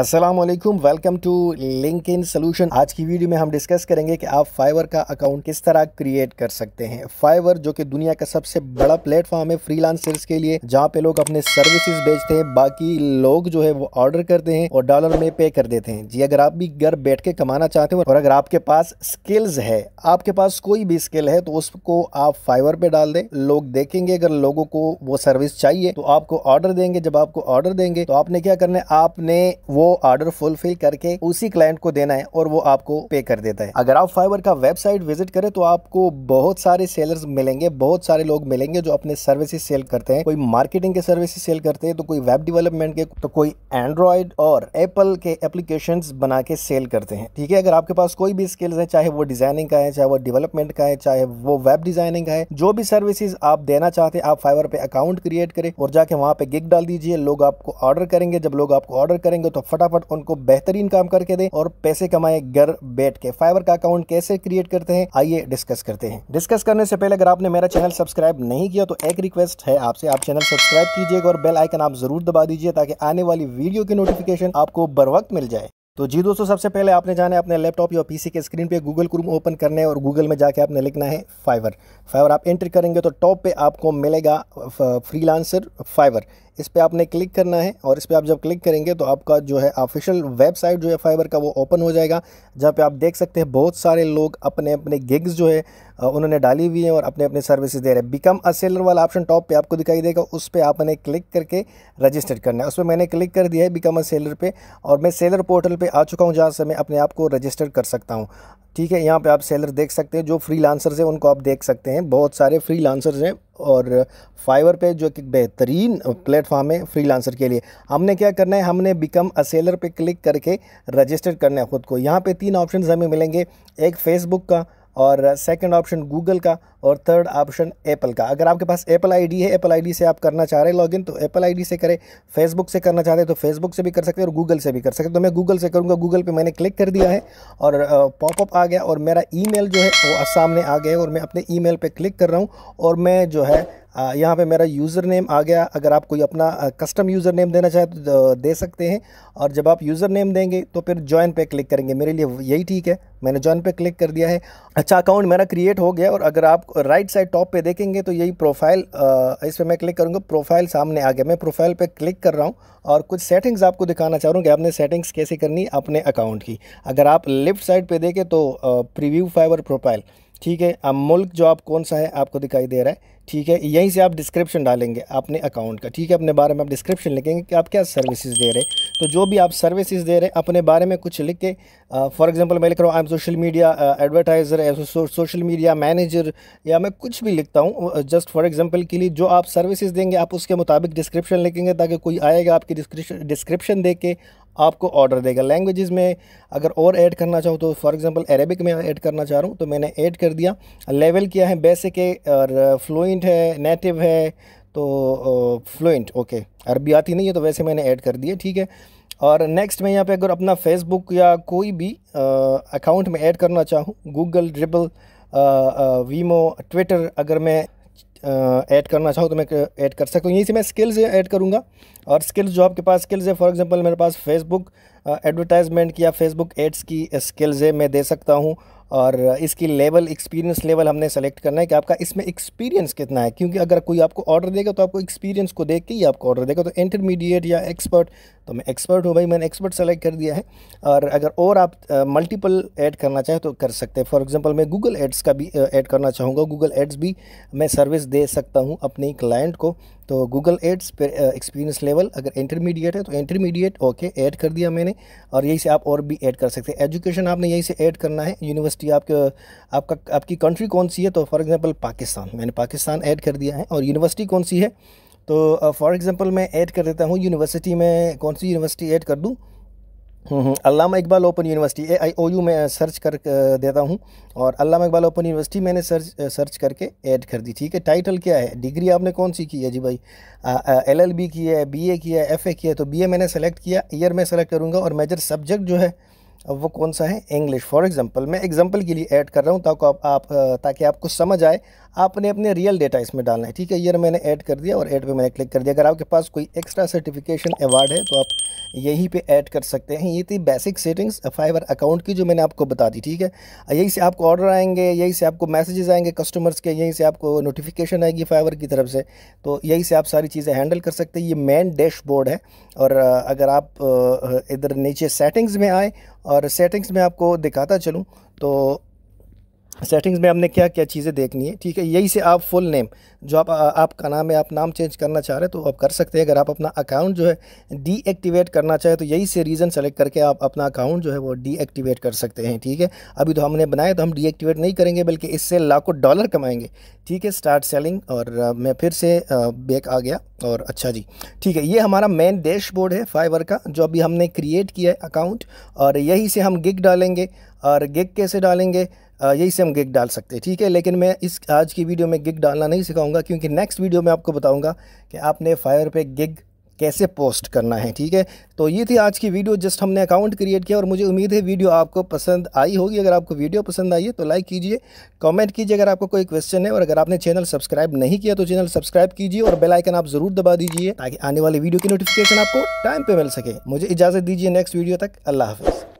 Aslam welcome to link in solution आज की video में हम डिस्कस करेंगे कि आप फाइवर का अकाउंट किस तरह क्रिएट कर सकते हैं फाइवर जो कि दुनिया का सबसे बड़ा प्लेटफॉर्म है फ्रीलांसर्स के लिए जहाँ पे लोग अपने सर्विसेज बेचते हैं बाकी लोग जो है वो ऑर्डर करते हैं और डॉलर में पे कर देते हैं जी अगर आप भी घर बैठ के कमाना चाहते हो और अगर आपके पास स्किल्स है आपके पास कोई भी स्किल है तो उसको आप फाइवर पे डाल दें लोग देखेंगे अगर लोगों को वो सर्विस चाहिए तो आपको ऑर्डर देंगे जब आपको ऑर्डर देंगे तो आपने क्या करना है आपने वो वो ऑर्डर फुलफिल करके उसी क्लाइंट को देना है और वो आपको पे कर देता है अगर आप फाइबर का वेबसाइट विजिट करें तो आपको बहुत सारे सेलर्स मिलेंगे बहुत सारे लोग मिलेंगे जो अपने सर्विसेज सेल करते हैं कोई मार्केटिंग के सर्विसेज सेल करते हैं तो कोई वेब डेवलपमेंट के तो कोई एंड्रॉयड और एप्पल के एप्लीकेशन बना के सेल करते हैं ठीक है अगर आपके पास कोई भी स्किल्स है चाहे वो डिजाइनिंग का है चाहे वो डेवलपमेंट का है चाहे वो वेब डिजाइनिंग का है जो भी सर्विसेज आप देना चाहते हैं आप फाइवर पे अकाउंट क्रिएट करें और जाके वहां पे गिग डाल दीजिए लोग आपको ऑर्डर करेंगे जब लोग आपको ऑर्डर करेंगे तो फटाफट उनको बेहतरीन काम करके दें और पैसे कमाए घर बैठ के फाइबर का अकाउंट कैसे क्रिएट करते हैं आइए डिस्कस करते हैं डिस्कस करने से पहले अगर आपने मेरा चैनल सब्सक्राइब नहीं किया तो एक रिक्वेस्ट है आपसे आप चैनल सब्सक्राइब कीजिएगा और बेल आइकन आप जरूर दबा दीजिए ताकि आने वाली वीडियो की नोटिफिकेशन आपको बर वक्त मिल जाए तो जी दोस्तों सबसे पहले आपने जाना है अपने लैपटॉप या पीसी के स्क्रीन पे गूगल क्रूम ओपन करने है और गूगल में जाके आपने लिखना है फाइवर फाइवर आप एंट्री करेंगे तो टॉप पे आपको मिलेगा फ्रीलांसर फाइवर इस पर आपने क्लिक करना है और इस पर आप जब क्लिक करेंगे तो आपका जो है ऑफिशियल वेबसाइट जो है फाइबर का वो ओपन हो जाएगा जहाँ पे आप देख सकते हैं बहुत सारे लोग अपने अपने गिग्स जो है उन्होंने डाली हुई हैं और अपने अपने सर्विसेज दे रहे हैं बिकम अ सेलर वाला ऑप्शन टॉप पे आपको दिखाई देगा उस पर आपने क्लिक करके रजिस्टर करना है उस पर मैंने क्लिक कर दिया है बिकम अ सेलर पे और मैं सेलर पोर्टल पर आ चुका हूँ जहाँ से मैं अपने आप को रजिस्टर कर सकता हूँ ठीक है यहाँ पे आप सेलर देख सकते हैं जो फ्री लांसर्स हैं उनको आप देख सकते हैं बहुत सारे फ्री लांसर्स हैं और फाइवर पे जो कि बेहतरीन प्लेटफॉर्म है फ्री लांसर के लिए हमने क्या करना है हमने बिकम अ सेलर पे क्लिक करके रजिस्टर करना है ख़ुद को यहाँ पे तीन ऑप्शन हमें मिलेंगे एक फेसबुक का और सेकंड ऑप्शन गूगल का और थर्ड ऑप्शन एप्पल का अगर आपके पास एप्पल आईडी है एप्पल आईडी से आप करना चाह रहे हैं लॉगिन तो एप्पल आईडी से करें फेसबुक से करना चाहते हैं तो फेसबुक से भी कर सकते हैं और गूगल से भी कर सकते हैं तो मैं गूगल से करूँगा गूगल पर मैंने क्लिक कर दिया है और पॉपअप आ गया और मेरा ई जो है वो सामने आ गया है और मैं अपने ई पे क्लिक कर रहा हूँ और मैं जो है यहाँ पे मेरा यूज़र नेम आ गया अगर आप कोई अपना कस्टम यूज़र नेम देना चाहे तो दे सकते हैं और जब आप यूज़र नेम देंगे तो फिर ज्वाइन पे क्लिक करेंगे मेरे लिए यही ठीक है मैंने ज्वाइन पे क्लिक कर दिया है अच्छा अकाउंट मेरा क्रिएट हो गया और अगर आप राइट साइड टॉप पे देखेंगे तो यही प्रोफाइल इस पर मैं क्लिक करूँगा प्रोफाइल सामने आ गया मैं प्रोफाइल पर क्लिक कर रहा हूँ और कुछ सेटिंग्स आपको दिखाना चाह रहा हूँ कि आपने सेटिंग्स कैसे करनी अपने अकाउंट की अगर आप लेफ्ट साइड पर देखें तो प्रिव्यू फाइवर प्रोफाइल ठीक है अब मुल्क जो आप कौन सा है आपको दिखाई दे रहा है ठीक है यहीं से आप डिस्क्रिप्शन डालेंगे अपने अकाउंट का ठीक है अपने बारे में आप डिस्क्रिप्शन लिखेंगे कि आप क्या सर्विसेज दे रहे हैं तो जो भी आप सर्विसेज दे रहे हैं अपने बारे में कुछ लिख के फॉर एग्जांपल मैं लिख रहा हूँ I am social media advertiser social media manager या मैं कुछ भी लिखता हूँ जस्ट फॉर एग्जाम्पल के लिए जो आप सर्विसेज देंगे आप उसके मुताबिक डिस्क्रिप्शन लिखेंगे ताकि कोई आएगा आपकी डिस्क्रिप्शन देख के आपको ऑर्डर देगा लैंग्वेजेस में अगर और ऐड करना चाहो तो फॉर एग्जांपल अरेबिक में ऐड करना चाह रहा हूँ तो मैंने ऐड कर दिया लेवल किया है बेसिक है और फ्लुएंट है नेटिव है तो फ्लुएंट ओके अरबी आती नहीं है तो वैसे मैंने ऐड कर दिया ठीक है और नेक्स्ट मैं यहाँ पे अगर अपना फेसबुक या कोई भी अकाउंट में ऐड करना चाहूँ गूगल ड्रिबल वीमो ट्विटर अगर मैं ऐड करना चाहो तो मैं ऐड कर सकता हूँ यहीं से मैं स्किल्स ऐड करूँगा और स्किल्स जो आपके पास स्किल्स है फॉर एग्जांपल मेरे पास फेसबुक एडवर्टाइजमेंट की या फेसबुक एड्स की स्किल्स है मैं दे सकता हूँ और इसकी लेवल एक्सपीरियंस लेवल हमने सेलेक्ट करना है कि आपका इसमें एक्सपीरियंस कितना है क्योंकि अगर कोई आपको ऑर्डर देगा तो आपको एक्सपीरियंस को देख के ही आपको ऑर्डर देगा तो इंटरमीडिएट या एक्सपर्ट तो मैं एक्सपर्ट हूँ भाई मैंने एक्सपर्ट सेलेक्ट कर दिया है और अगर और आप मल्टीपल ऐड करना चाहें तो कर सकते हैं फॉर एग्जाम्पल मैं गूगल एड्स का भी ऐड करना चाहूँगा गूगल एड्स भी मैं सर्विस दे सकता हूँ अपने क्लाइंट को तो गूगल एड्स पर एक्सपीरियंस लेवल अगर इंटरमीडिएट है तो इंटरमीडिएट ओके ऐड कर दिया मैंने और यहीं से आप और भी ऐड कर सकते हैं एजुकेशन आपने यहीं से ऐड करना है यूनिवर्सिटी आपके आपका आपकी कंट्री कौन सी है तो फॉर एग्ज़ाम्पल पाकिस्तान मैंने पाकिस्तान ऐड कर दिया है और यूनिवर्सिटी कौन सी है तो फॉर एग्ज़ाम्पल मैं ऐड कर देता हूँ यूनिवर्सिटी में कौन सी यूनिवर्सिटी ऐड कर दूँ हम्म, हम्म। Allama Iqbal open university A I O U में सर्च कर देता हूँ और अलामा इकबाल ओपन यूनिवर्सिटी मैंने सर्च सर्च करके ऐड कर दी ठीक है टाइटल क्या है डिग्री आपने कौन सी की है जी भाई एल एल बी की है बी ए की है एफ़ ए की है तो बी ए मैंने सेलेक्ट किया ईयर मैं सेलेक्ट करूँगा और मेजर सब्जेक्ट जो है अब वो कौन सा है इंग्लिश फॉर एग्जांपल मैं एग्ज़ाम्पल के लिए ऐड कर रहा हूँ ताकि आप, आप ताकि आपको समझ आए आपने अपने रियल डेटा इसमें डालना है ठीक है ईयर मैंने ऐड कर दिया और ऐड पे मैंने क्लिक कर दिया अगर आपके पास कोई एक्स्ट्रा सर्टिफिकेशन अवार्ड है तो आप यहीं पे ऐड कर सकते हैं ये थी बेसिक सेटिंग्स फाइवर अकाउंट की जो मैंने आपको बता दी ठीक है यहीं से आपको ऑर्डर आएंगे यहीं से आपको मैसेजेस आएंगे कस्टमर्स के यहीं से आपको नोटिफिकेशन आएगी फाइवर की तरफ से तो यही से आप सारी चीज़ें हैंडल कर सकते हैं ये मेन डैशबोर्ड है और अगर आप इधर नीचे सेटिंग्स में आए और सेटिंग्स में आपको दिखाता चलूँ तो सेटिंग्स में हमने क्या क्या चीज़ें देखनी है ठीक है यही से आप फुल नेम जो आप आ, आपका नाम है आप नाम चेंज करना चाह रहे हैं तो आप कर सकते हैं अगर आप अपना अकाउंट जो है डीएक्टिवेट करना चाहें तो यही से रीज़न सेलेक्ट करके आप अपना अकाउंट जो है वो डीएक्टिवेट कर सकते हैं ठीक है अभी तो हमने बनाया तो हम डीएक्टिवेट नहीं करेंगे बल्कि इससे लाखों डॉलर कमाएंगे ठीक है स्टार्ट सेलिंग और मैं फिर से बैक आ गया और अच्छा जी ठीक है ये हमारा मेन डैशबोर्ड है फाइवर का जो अभी हमने क्रिएट किया है अकाउंट और यही से हम गिग डालेंगे और गिग कैसे डालेंगे यही से हम गिग डाल सकते हैं ठीक है लेकिन मैं इस आज की वीडियो में गिग डालना नहीं सिखाऊंगा क्योंकि नेक्स्ट वीडियो में आपको बताऊंगा कि आपने फायर पे गिग कैसे पोस्ट करना है ठीक है तो ये थी आज की वीडियो जस्ट हमने अकाउंट क्रिएट किया और मुझे उम्मीद है वीडियो आपको पसंद आई होगी अगर आपको वीडियो पसंद आई है तो लाइक कीजिए कमेंट कीजिए अगर आपको कोई क्वेश्चन है और अगर आपने चैनल सब्सक्राइब नहीं किया तो चैनल सब्सक्राइब कीजिए और बेल आइकन आप ज़रूर दबा दीजिए ताकि आने वाली वीडियो की नोटिफिकेशन आपको टाइम पर मिल सके मुझे इजाज़त दीजिए नेक्स्ट वीडियो तक अल्लाह हाफिज़